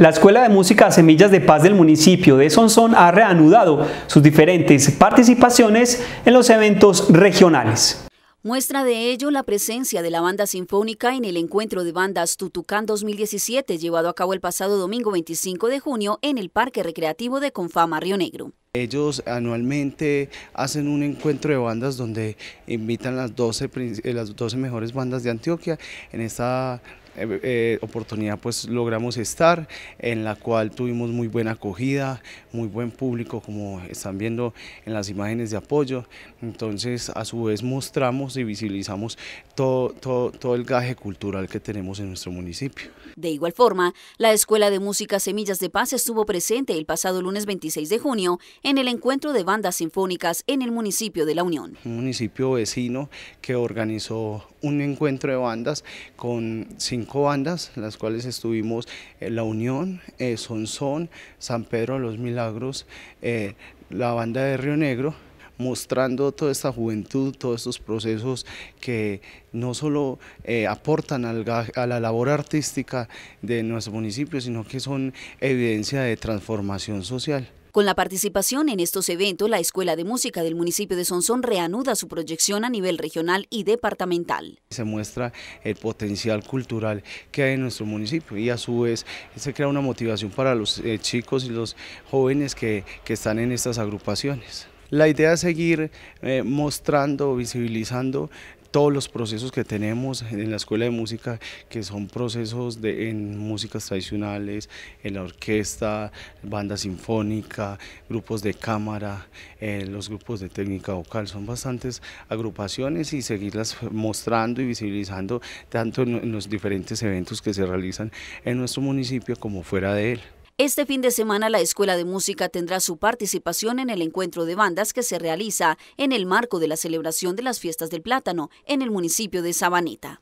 la Escuela de Música Semillas de Paz del municipio de Sonsón ha reanudado sus diferentes participaciones en los eventos regionales. Muestra de ello la presencia de la banda sinfónica en el encuentro de bandas Tutucán 2017 llevado a cabo el pasado domingo 25 de junio en el Parque Recreativo de Confama Río Negro. Ellos anualmente hacen un encuentro de bandas donde invitan las 12, eh, las 12 mejores bandas de Antioquia. En esta eh, eh, oportunidad pues logramos estar, en la cual tuvimos muy buena acogida, muy buen público como están viendo en las imágenes de apoyo, entonces a su vez mostramos y visibilizamos todo, todo, todo el gaje cultural que tenemos en nuestro municipio. De igual forma, la Escuela de Música Semillas de Paz estuvo presente el pasado lunes 26 de junio en el encuentro de bandas sinfónicas en el municipio de La Unión. Un municipio vecino que organizó un encuentro de bandas con sin cinco bandas, las cuales estuvimos La Unión, eh, Son San Pedro de los Milagros, eh, la banda de Río Negro, mostrando toda esta juventud, todos estos procesos que no solo eh, aportan a la labor artística de nuestro municipio, sino que son evidencia de transformación social. Con la participación en estos eventos, la Escuela de Música del municipio de Sonsón reanuda su proyección a nivel regional y departamental. Se muestra el potencial cultural que hay en nuestro municipio y a su vez se crea una motivación para los eh, chicos y los jóvenes que, que están en estas agrupaciones. La idea es seguir eh, mostrando, visibilizando todos los procesos que tenemos en la escuela de música, que son procesos de, en músicas tradicionales, en la orquesta, banda sinfónica, grupos de cámara, eh, los grupos de técnica vocal, son bastantes agrupaciones y seguirlas mostrando y visibilizando tanto en los diferentes eventos que se realizan en nuestro municipio como fuera de él. Este fin de semana la Escuela de Música tendrá su participación en el encuentro de bandas que se realiza en el marco de la celebración de las Fiestas del Plátano en el municipio de Sabaneta.